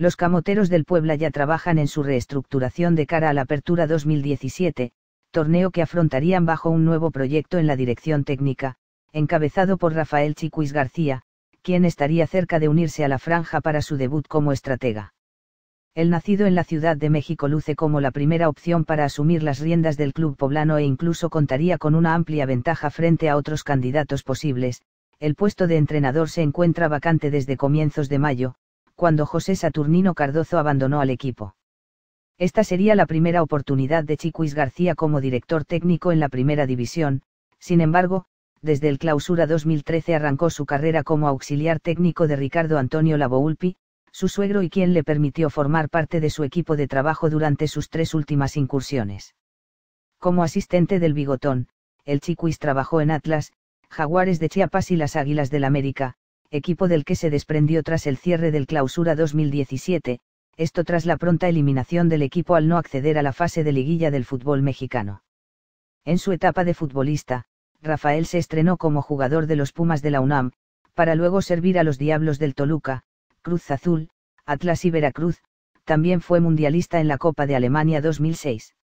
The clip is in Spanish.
Los camoteros del Puebla ya trabajan en su reestructuración de cara a la apertura 2017, torneo que afrontarían bajo un nuevo proyecto en la dirección técnica, encabezado por Rafael Chicuis García, quien estaría cerca de unirse a la franja para su debut como estratega. El nacido en la Ciudad de México luce como la primera opción para asumir las riendas del club poblano e incluso contaría con una amplia ventaja frente a otros candidatos posibles. El puesto de entrenador se encuentra vacante desde comienzos de mayo, cuando José Saturnino Cardozo abandonó al equipo. Esta sería la primera oportunidad de Chiquis García como director técnico en la primera división, sin embargo, desde el clausura 2013 arrancó su carrera como auxiliar técnico de Ricardo Antonio Lavoulpi, su suegro y quien le permitió formar parte de su equipo de trabajo durante sus tres últimas incursiones. Como asistente del Bigotón, el Chiquis trabajó en Atlas, Jaguares de Chiapas y las Águilas del América, equipo del que se desprendió tras el cierre del clausura 2017, esto tras la pronta eliminación del equipo al no acceder a la fase de liguilla del fútbol mexicano. En su etapa de futbolista, Rafael se estrenó como jugador de los Pumas de la UNAM, para luego servir a los Diablos del Toluca, Cruz Azul, Atlas y Veracruz, también fue mundialista en la Copa de Alemania 2006.